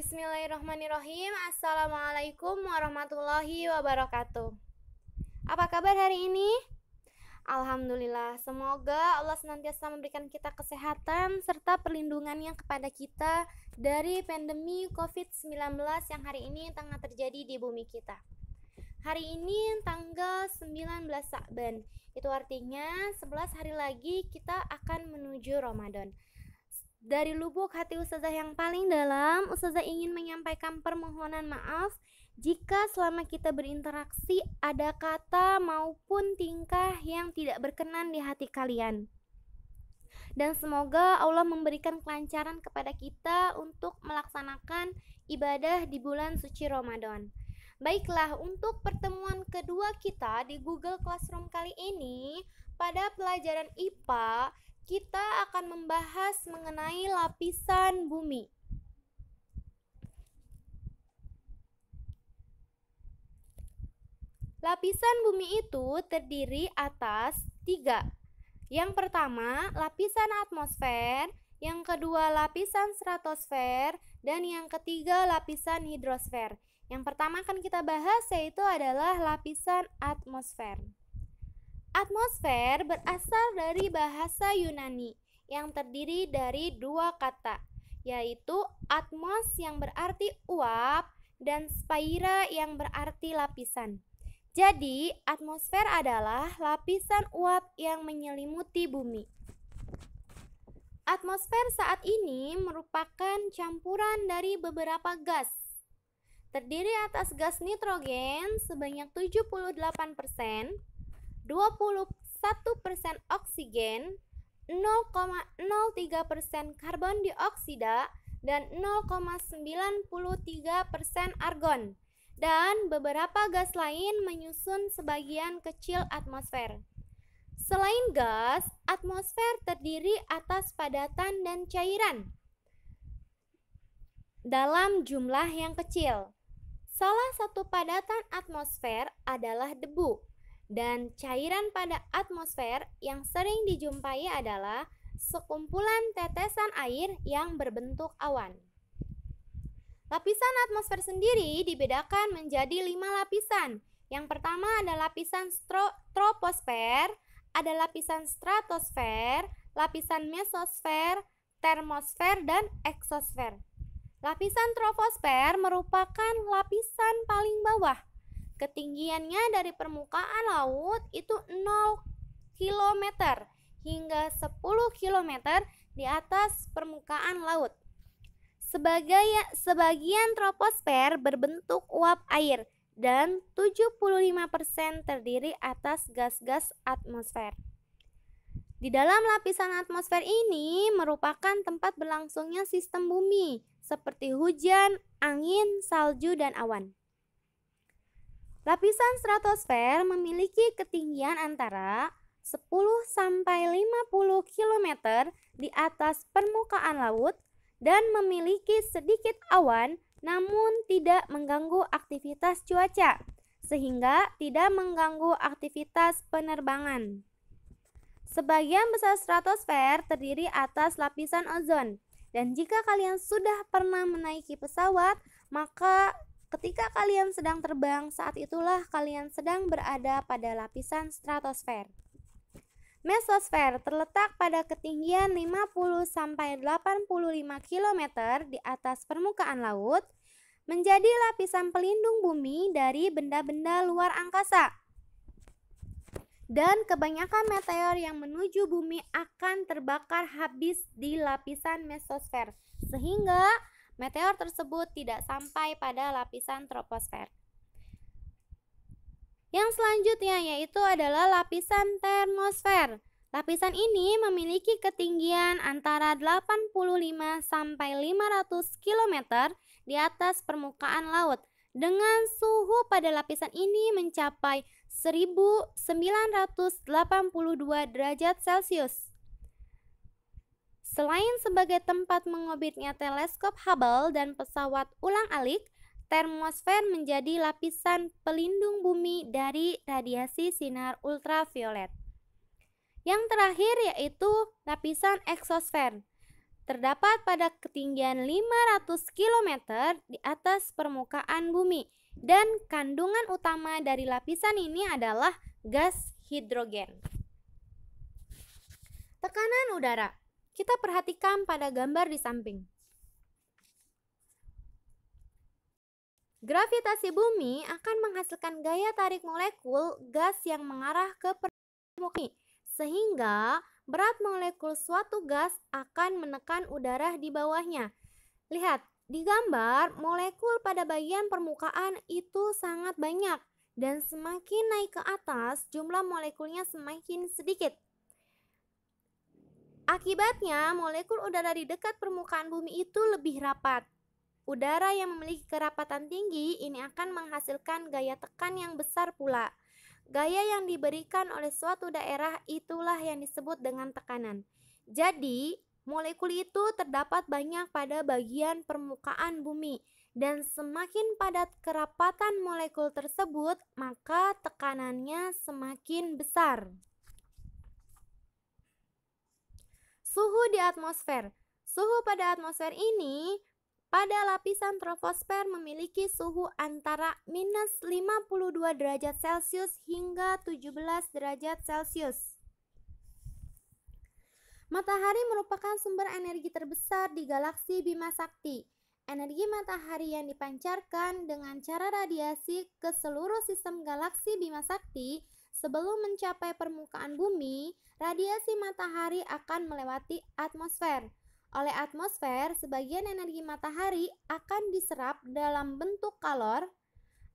Bismillahirrahmanirrahim. Assalamualaikum warahmatullahi wabarakatuh. Apa kabar hari ini? Alhamdulillah, semoga Allah senantiasa memberikan kita kesehatan serta perlindungannya kepada kita dari pandemi COVID-19 yang hari ini tengah terjadi di bumi kita. Hari ini tanggal 19 Sa'ban, itu artinya 11 hari lagi kita akan menuju Ramadan. Dari lubuk hati Ustazah yang paling dalam, Ustazah ingin menyampaikan permohonan maaf jika selama kita berinteraksi ada kata maupun tingkah yang tidak berkenan di hati kalian. Dan semoga Allah memberikan kelancaran kepada kita untuk melaksanakan ibadah di bulan suci Ramadan. Baiklah, untuk pertemuan kedua kita di Google Classroom kali ini, pada pelajaran IPA kita akan membahas mengenai lapisan bumi. Lapisan bumi itu terdiri atas tiga. Yang pertama, lapisan atmosfer, yang kedua lapisan stratosfer, dan yang ketiga lapisan hidrosfer. Yang pertama akan kita bahas yaitu adalah lapisan atmosfer. Atmosfer berasal dari bahasa Yunani yang terdiri dari dua kata, yaitu atmos yang berarti uap dan spira yang berarti lapisan. Jadi, atmosfer adalah lapisan uap yang menyelimuti bumi. Atmosfer saat ini merupakan campuran dari beberapa gas. Terdiri atas gas nitrogen sebanyak 78 21% oksigen, 0,03% karbon dioksida, dan 0,93% argon, dan beberapa gas lain menyusun sebagian kecil atmosfer. Selain gas, atmosfer terdiri atas padatan dan cairan dalam jumlah yang kecil. Salah satu padatan atmosfer adalah debu, dan cairan pada atmosfer yang sering dijumpai adalah sekumpulan tetesan air yang berbentuk awan. Lapisan atmosfer sendiri dibedakan menjadi lima lapisan. Yang pertama ada lapisan troposfer, ada lapisan stratosfer, lapisan mesosfer, termosfer, dan eksosfer. Lapisan troposfer merupakan lapisan paling bawah Ketinggiannya dari permukaan laut itu 0 km hingga 10 km di atas permukaan laut. Sebagai sebagian troposfer berbentuk uap air dan 75% terdiri atas gas-gas atmosfer. Di dalam lapisan atmosfer ini merupakan tempat berlangsungnya sistem bumi seperti hujan, angin, salju, dan awan. Lapisan stratosfer memiliki ketinggian antara 10 sampai 50 km di atas permukaan laut dan memiliki sedikit awan namun tidak mengganggu aktivitas cuaca sehingga tidak mengganggu aktivitas penerbangan. Sebagian besar stratosfer terdiri atas lapisan ozon dan jika kalian sudah pernah menaiki pesawat maka Ketika kalian sedang terbang, saat itulah kalian sedang berada pada lapisan stratosfer. Mesosfer terletak pada ketinggian 50 85 km di atas permukaan laut, menjadi lapisan pelindung bumi dari benda-benda luar angkasa. Dan kebanyakan meteor yang menuju bumi akan terbakar habis di lapisan mesosfer, sehingga Meteor tersebut tidak sampai pada lapisan troposfer. Yang selanjutnya yaitu adalah lapisan termosfer. Lapisan ini memiliki ketinggian antara 85 sampai 500 km di atas permukaan laut dengan suhu pada lapisan ini mencapai 1982 derajat Celcius. Selain sebagai tempat mengobitnya teleskop Hubble dan pesawat ulang-alik, termosfer menjadi lapisan pelindung bumi dari radiasi sinar ultraviolet. Yang terakhir yaitu lapisan eksosfer. Terdapat pada ketinggian 500 km di atas permukaan bumi dan kandungan utama dari lapisan ini adalah gas hidrogen. Tekanan udara kita perhatikan pada gambar di samping. Gravitasi bumi akan menghasilkan gaya tarik molekul gas yang mengarah ke permukaan sehingga berat molekul suatu gas akan menekan udara di bawahnya. Lihat, di gambar, molekul pada bagian permukaan itu sangat banyak, dan semakin naik ke atas, jumlah molekulnya semakin sedikit. Akibatnya, molekul udara di dekat permukaan bumi itu lebih rapat. Udara yang memiliki kerapatan tinggi ini akan menghasilkan gaya tekan yang besar pula. Gaya yang diberikan oleh suatu daerah itulah yang disebut dengan tekanan. Jadi, molekul itu terdapat banyak pada bagian permukaan bumi dan semakin padat kerapatan molekul tersebut, maka tekanannya semakin besar. suhu di atmosfer. Suhu pada atmosfer ini pada lapisan troposfer memiliki suhu antara minus 52 derajat Celcius hingga 17 derajat Celcius. Matahari merupakan sumber energi terbesar di galaksi Bima Sakti. Energi matahari yang dipancarkan dengan cara radiasi ke seluruh sistem galaksi Bima Sakti sebelum mencapai permukaan bumi, radiasi matahari akan melewati atmosfer. Oleh atmosfer, sebagian energi matahari akan diserap dalam bentuk kalor.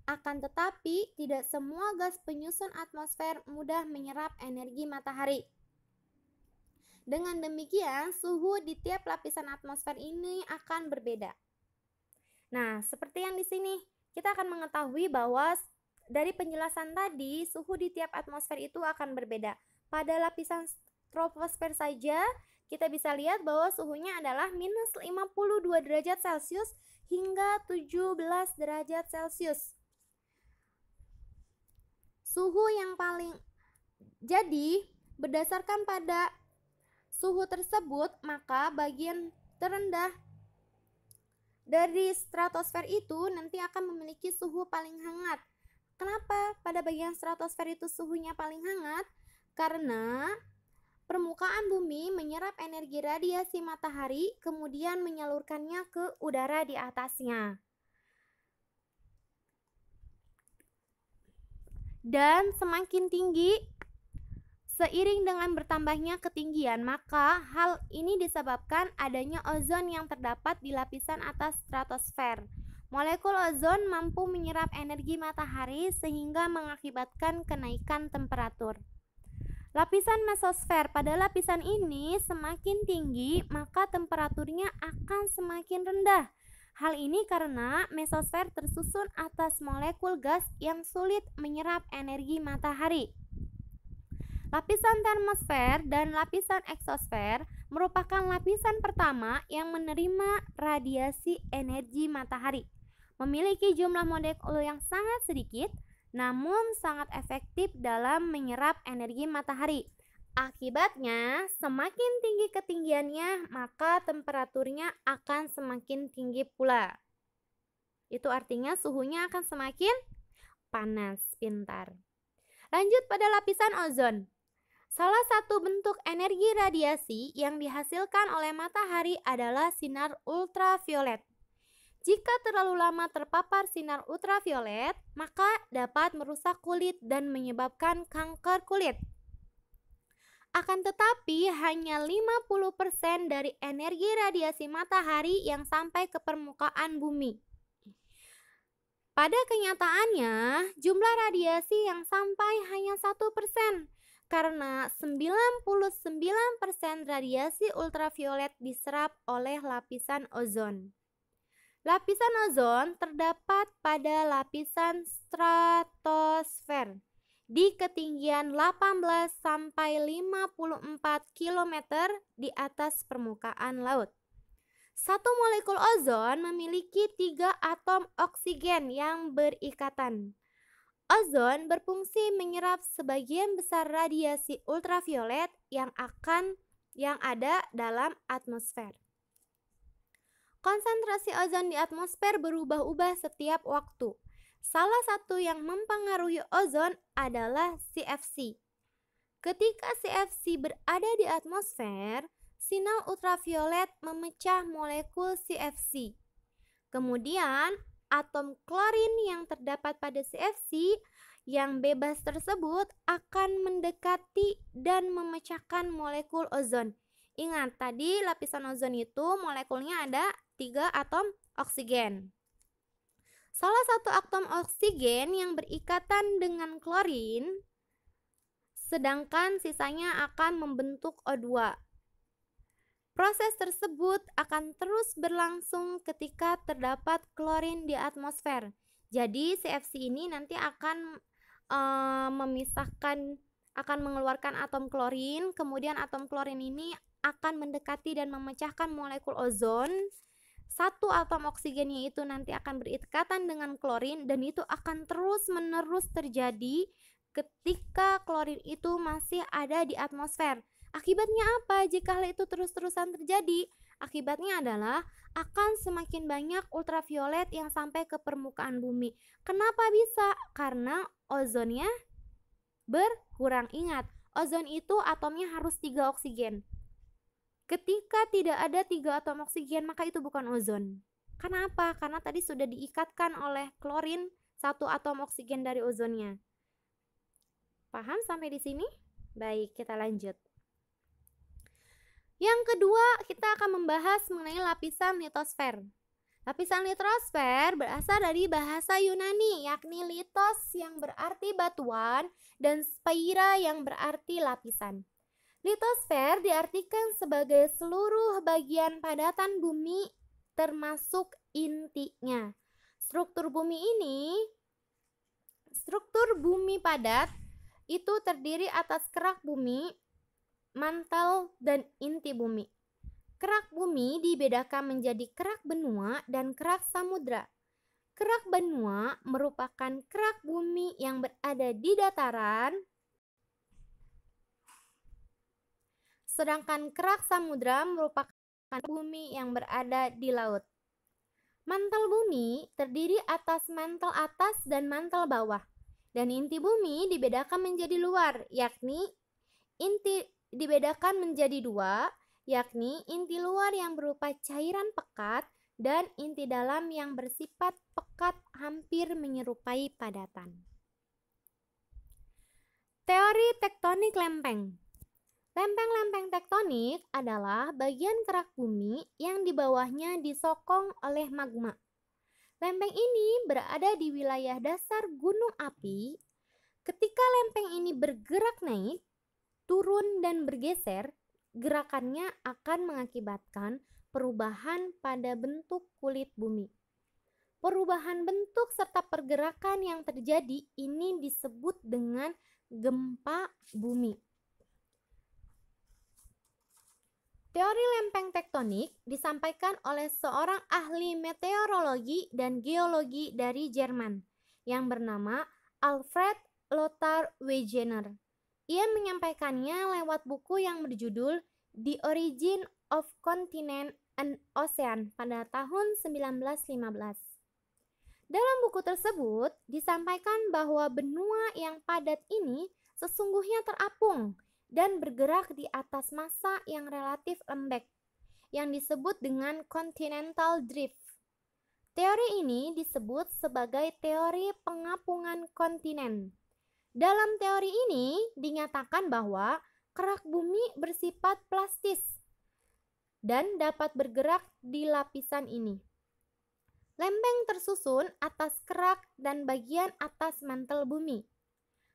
Akan tetapi, tidak semua gas penyusun atmosfer mudah menyerap energi matahari. Dengan demikian, suhu di tiap lapisan atmosfer ini akan berbeda. Nah, seperti yang di sini, kita akan mengetahui bahwa dari penjelasan tadi, suhu di tiap atmosfer itu akan berbeda. Pada lapisan troposfer saja, kita bisa lihat bahwa suhunya adalah minus 52 derajat Celcius hingga 17 derajat Celcius. Suhu yang paling jadi berdasarkan pada suhu tersebut, maka bagian terendah dari stratosfer itu nanti akan memiliki suhu paling hangat Kenapa pada bagian stratosfer itu suhunya paling hangat? Karena permukaan bumi menyerap energi radiasi matahari kemudian menyalurkannya ke udara di atasnya. Dan semakin tinggi Seiring dengan bertambahnya ketinggian, maka hal ini disebabkan adanya ozon yang terdapat di lapisan atas stratosfer. Molekul ozon mampu menyerap energi matahari sehingga mengakibatkan kenaikan temperatur. Lapisan mesosfer pada lapisan ini semakin tinggi, maka temperaturnya akan semakin rendah. Hal ini karena mesosfer tersusun atas molekul gas yang sulit menyerap energi matahari. Lapisan termosfer dan lapisan eksosfer merupakan lapisan pertama yang menerima radiasi energi matahari. Memiliki jumlah molekul yang sangat sedikit, namun sangat efektif dalam menyerap energi matahari. Akibatnya, semakin tinggi ketinggiannya, maka temperaturnya akan semakin tinggi pula. Itu artinya suhunya akan semakin panas, pintar. Lanjut pada lapisan ozon. Salah satu bentuk energi radiasi yang dihasilkan oleh matahari adalah sinar ultraviolet. Jika terlalu lama terpapar sinar ultraviolet, maka dapat merusak kulit dan menyebabkan kanker kulit. Akan tetapi, hanya 50% dari energi radiasi matahari yang sampai ke permukaan bumi. Pada kenyataannya, jumlah radiasi yang sampai hanya 1% karena 99% radiasi ultraviolet diserap oleh lapisan ozon. Lapisan ozon terdapat pada lapisan stratosfer di ketinggian 18 sampai 54 km di atas permukaan laut. Satu molekul ozon memiliki tiga atom oksigen yang berikatan. Ozon berfungsi menyerap sebagian besar radiasi ultraviolet yang akan yang ada dalam atmosfer. Konsentrasi ozon di atmosfer berubah-ubah setiap waktu. Salah satu yang mempengaruhi ozon adalah CFC. Ketika CFC berada di atmosfer, sinar ultraviolet memecah molekul CFC. Kemudian, atom klorin yang terdapat pada CFC yang bebas tersebut akan mendekati dan memecahkan molekul ozon. Ingat, tadi lapisan ozon itu molekulnya ada tiga atom oksigen. Salah satu atom oksigen yang berikatan dengan klorin, sedangkan sisanya akan membentuk O2. Proses tersebut akan terus berlangsung ketika terdapat klorin di atmosfer. Jadi CFC ini nanti akan e, memisahkan akan mengeluarkan atom klorin, kemudian atom klorin ini akan mendekati dan memecahkan molekul ozon. Satu atom oksigennya itu nanti akan berikatan dengan klorin dan itu akan terus-menerus terjadi ketika klorin itu masih ada di atmosfer. Akibatnya apa jika hal itu terus-terusan terjadi? Akibatnya adalah akan semakin banyak ultraviolet yang sampai ke permukaan bumi. Kenapa bisa? Karena ozonnya berkurang. Ingat, ozon itu atomnya harus tiga oksigen. Ketika tidak ada tiga atom oksigen, maka itu bukan ozon. Karena apa? Karena tadi sudah diikatkan oleh klorin satu atom oksigen dari ozonnya. Paham sampai di sini? Baik, kita lanjut. Yang kedua, kita akan membahas mengenai lapisan litosfer. Lapisan litosfer berasal dari bahasa Yunani, yakni litos yang berarti batuan dan spira yang berarti lapisan. Litosfer diartikan sebagai seluruh bagian padatan bumi termasuk intinya. Struktur bumi ini struktur bumi padat itu terdiri atas kerak bumi, mantel, dan inti bumi. Kerak bumi dibedakan menjadi kerak benua dan kerak samudra. Kerak benua merupakan kerak bumi yang berada di dataran, sedangkan kerak samudra merupakan bumi yang berada di laut. Mantel bumi terdiri atas mantel atas dan mantel bawah. Dan inti bumi dibedakan menjadi luar, yakni inti dibedakan menjadi dua, yakni inti luar yang berupa cairan pekat dan inti dalam yang bersifat pekat hampir menyerupai padatan. Teori tektonik lempeng Lempeng-lempeng tektonik adalah bagian kerak bumi yang di bawahnya disokong oleh magma. Lempeng ini berada di wilayah dasar gunung api. Ketika lempeng ini bergerak naik, turun dan bergeser, gerakannya akan mengakibatkan perubahan pada bentuk kulit bumi. Perubahan bentuk serta pergerakan yang terjadi ini disebut dengan gempa bumi. Teori lempeng tektonik disampaikan oleh seorang ahli meteorologi dan geologi dari Jerman yang bernama Alfred Lothar Wegener. Ia menyampaikannya lewat buku yang berjudul The Origin of Continent and Ocean pada tahun 1915. Dalam buku tersebut disampaikan bahwa benua yang padat ini sesungguhnya terapung dan bergerak di atas massa yang relatif lembek yang disebut dengan continental drift. Teori ini disebut sebagai teori pengapungan kontinen. Dalam teori ini dinyatakan bahwa kerak bumi bersifat plastis dan dapat bergerak di lapisan ini. Lempeng tersusun atas kerak dan bagian atas mantel bumi.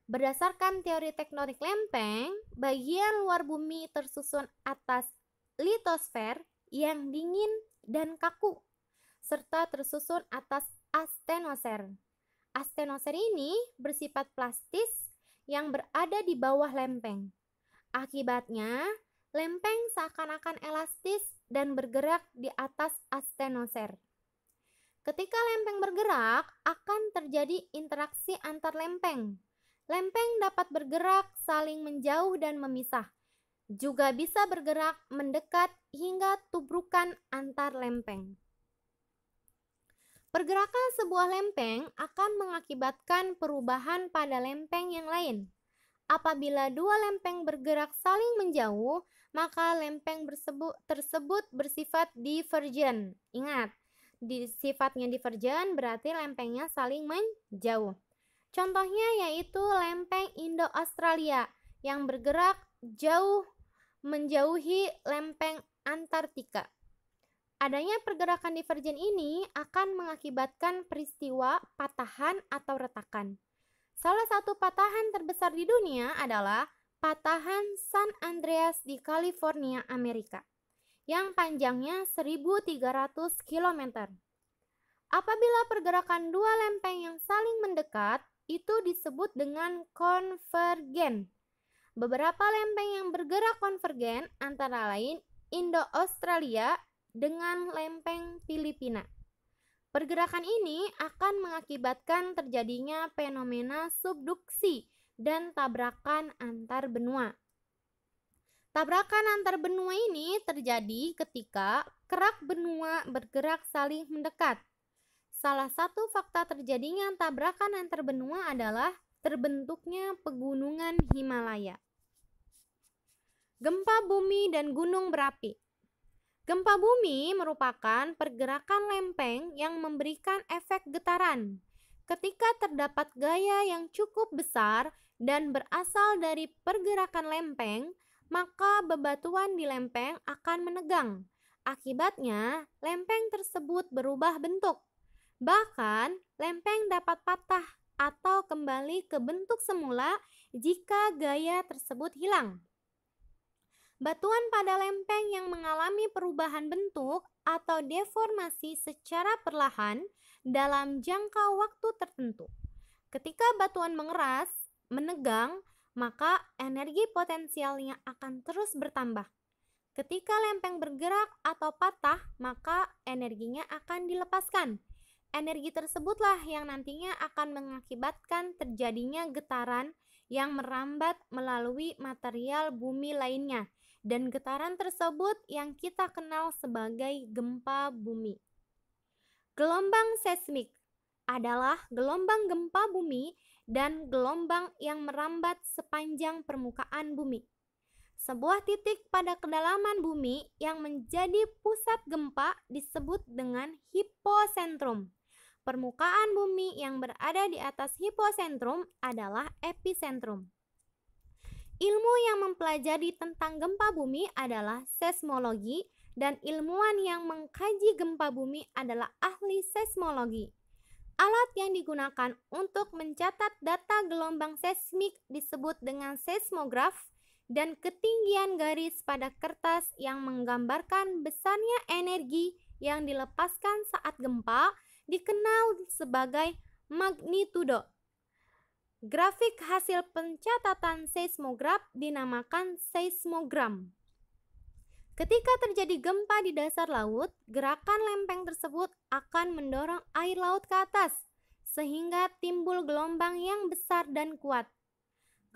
Berdasarkan teori tektonik lempeng, bagian luar bumi tersusun atas litosfer yang dingin dan kaku, serta tersusun atas astenosfer Astenoser ini bersifat plastis yang berada di bawah lempeng. Akibatnya, lempeng seakan-akan elastis dan bergerak di atas astenoser. Ketika lempeng bergerak, akan terjadi interaksi antar lempeng. Lempeng dapat bergerak saling menjauh dan memisah. Juga bisa bergerak mendekat hingga tubrukan antar lempeng. Pergerakan sebuah lempeng akan mengakibatkan perubahan pada lempeng yang lain. Apabila dua lempeng bergerak saling menjauh, maka lempeng tersebut bersifat divergen. Ingat, di sifatnya divergen berarti lempengnya saling menjauh. Contohnya yaitu lempeng Indo-Australia yang bergerak jauh menjauhi lempeng Antartika. Adanya pergerakan divergen ini akan mengakibatkan peristiwa patahan atau retakan. Salah satu patahan terbesar di dunia adalah patahan San Andreas di California, Amerika, yang panjangnya 1300 km. Apabila pergerakan dua lempeng yang saling mendekat, itu disebut dengan konvergen. Beberapa lempeng yang bergerak konvergen antara lain Indo-Australia dengan lempeng Filipina. Pergerakan ini akan mengakibatkan terjadinya fenomena subduksi dan tabrakan antar benua. Tabrakan antar benua ini terjadi ketika kerak benua bergerak saling mendekat. Salah satu fakta terjadinya tabrakan antar benua adalah terbentuknya pegunungan Himalaya. Gempa bumi dan gunung berapi Gempa bumi merupakan pergerakan lempeng yang memberikan efek getaran ketika terdapat gaya yang cukup besar dan berasal dari pergerakan lempeng, maka bebatuan di lempeng akan menegang. Akibatnya, lempeng tersebut berubah bentuk. Bahkan, lempeng dapat patah atau kembali ke bentuk semula jika gaya tersebut hilang. Batuan pada lempeng yang mengalami perubahan bentuk atau deformasi secara perlahan dalam jangka waktu tertentu. Ketika batuan mengeras, menegang, maka energi potensialnya akan terus bertambah. Ketika lempeng bergerak atau patah, maka energinya akan dilepaskan. Energi tersebutlah yang nantinya akan mengakibatkan terjadinya getaran yang merambat melalui material bumi lainnya dan getaran tersebut yang kita kenal sebagai gempa bumi. Gelombang seismik adalah gelombang gempa bumi dan gelombang yang merambat sepanjang permukaan bumi. Sebuah titik pada kedalaman bumi yang menjadi pusat gempa disebut dengan hiposentrum. Permukaan bumi yang berada di atas hiposentrum adalah episentrum. Ilmu yang mempelajari tentang gempa bumi adalah seismologi dan ilmuwan yang mengkaji gempa bumi adalah ahli seismologi. Alat yang digunakan untuk mencatat data gelombang seismik disebut dengan seismograf dan ketinggian garis pada kertas yang menggambarkan besarnya energi yang dilepaskan saat gempa dikenal sebagai magnitudo. Grafik hasil pencatatan seismograf dinamakan seismogram. Ketika terjadi gempa di dasar laut, gerakan lempeng tersebut akan mendorong air laut ke atas, sehingga timbul gelombang yang besar dan kuat.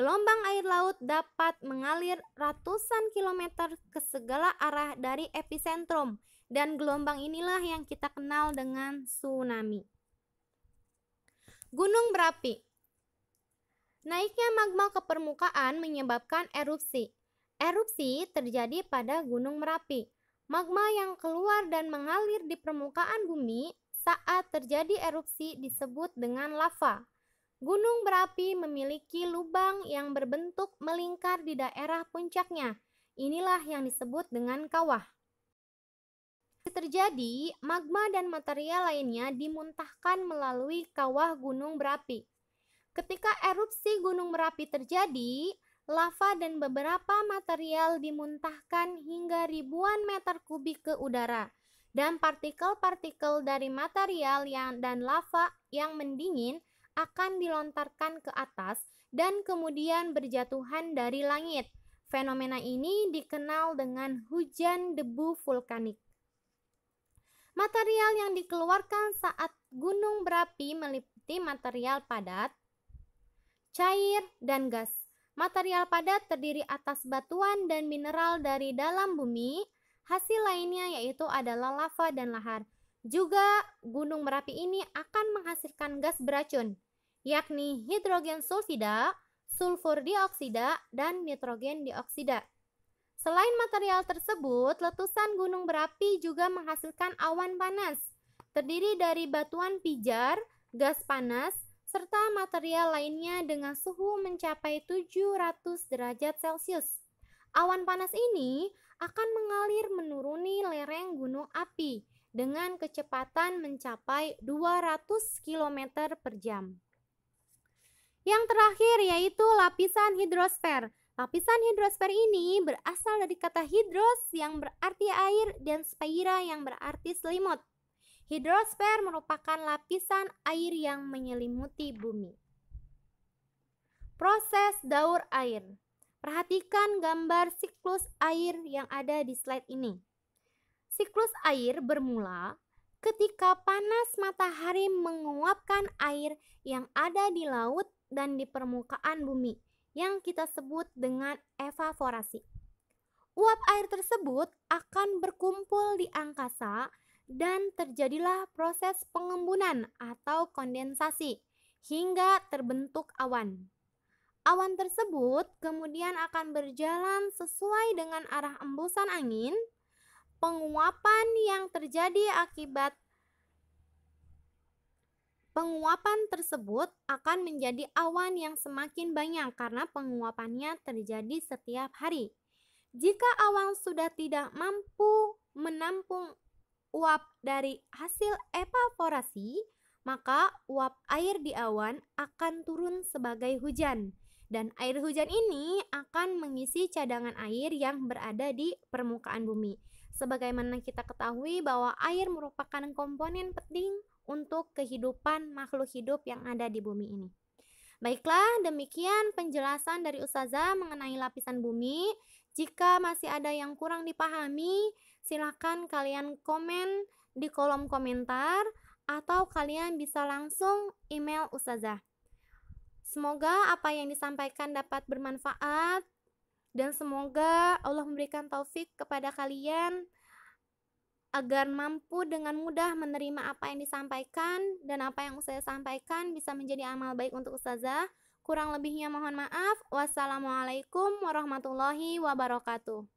Gelombang air laut dapat mengalir ratusan kilometer ke segala arah dari epicentrum, dan gelombang inilah yang kita kenal dengan tsunami. Gunung berapi Naiknya magma ke permukaan menyebabkan erupsi. Erupsi terjadi pada Gunung Merapi. Magma yang keluar dan mengalir di permukaan bumi saat terjadi erupsi disebut dengan lava. Gunung berapi memiliki lubang yang berbentuk melingkar di daerah puncaknya. Inilah yang disebut dengan kawah. Terjadi, magma dan material lainnya dimuntahkan melalui kawah gunung berapi. Ketika erupsi Gunung Merapi terjadi, lava dan beberapa material dimuntahkan hingga ribuan meter kubik ke udara. Dan partikel-partikel dari material yang dan lava yang mendingin akan dilontarkan ke atas dan kemudian berjatuhan dari langit. Fenomena ini dikenal dengan hujan debu vulkanik. Material yang dikeluarkan saat gunung berapi meliputi material padat, cair, dan gas. Material padat terdiri atas batuan dan mineral dari dalam bumi, hasil lainnya yaitu adalah lava dan lahar. Juga Gunung Merapi ini akan menghasilkan gas beracun, yakni hidrogen sulfida, sulfur dioksida, dan nitrogen dioksida. Selain material tersebut, letusan gunung berapi juga menghasilkan awan panas, terdiri dari batuan pijar, gas panas, serta material lainnya dengan suhu mencapai 700 derajat Celcius. Awan panas ini akan mengalir menuruni lereng gunung api dengan kecepatan mencapai 200 km per jam. Yang terakhir yaitu lapisan hidrosfer. Lapisan hidrosfer ini berasal dari kata hidros yang berarti air dan spira yang berarti selimut. Hidrosfer merupakan lapisan air yang menyelimuti bumi. Proses daur air. Perhatikan gambar siklus air yang ada di slide ini. Siklus air bermula ketika panas matahari menguapkan air yang ada di laut dan di permukaan bumi yang kita sebut dengan evaporasi. Uap air tersebut akan berkumpul di angkasa dan terjadilah proses pengembunan atau kondensasi hingga terbentuk awan. Awan tersebut kemudian akan berjalan sesuai dengan arah embusan angin. Penguapan yang terjadi akibat penguapan tersebut akan menjadi awan yang semakin banyak karena penguapannya terjadi setiap hari. Jika awan sudah tidak mampu menampung uap dari hasil evaporasi, maka uap air di awan akan turun sebagai hujan. Dan air hujan ini akan mengisi cadangan air yang berada di permukaan bumi. Sebagaimana kita ketahui bahwa air merupakan komponen penting untuk kehidupan makhluk hidup yang ada di bumi ini. Baiklah, demikian penjelasan dari Ustazah mengenai lapisan bumi. Jika masih ada yang kurang dipahami, silahkan kalian komen di kolom komentar atau kalian bisa langsung email Ustazah. Semoga apa yang disampaikan dapat bermanfaat dan semoga Allah memberikan taufik kepada kalian agar mampu dengan mudah menerima apa yang disampaikan dan apa yang saya sampaikan bisa menjadi amal baik untuk ustazah. Kurang lebihnya mohon maaf. Wassalamualaikum warahmatullahi wabarakatuh.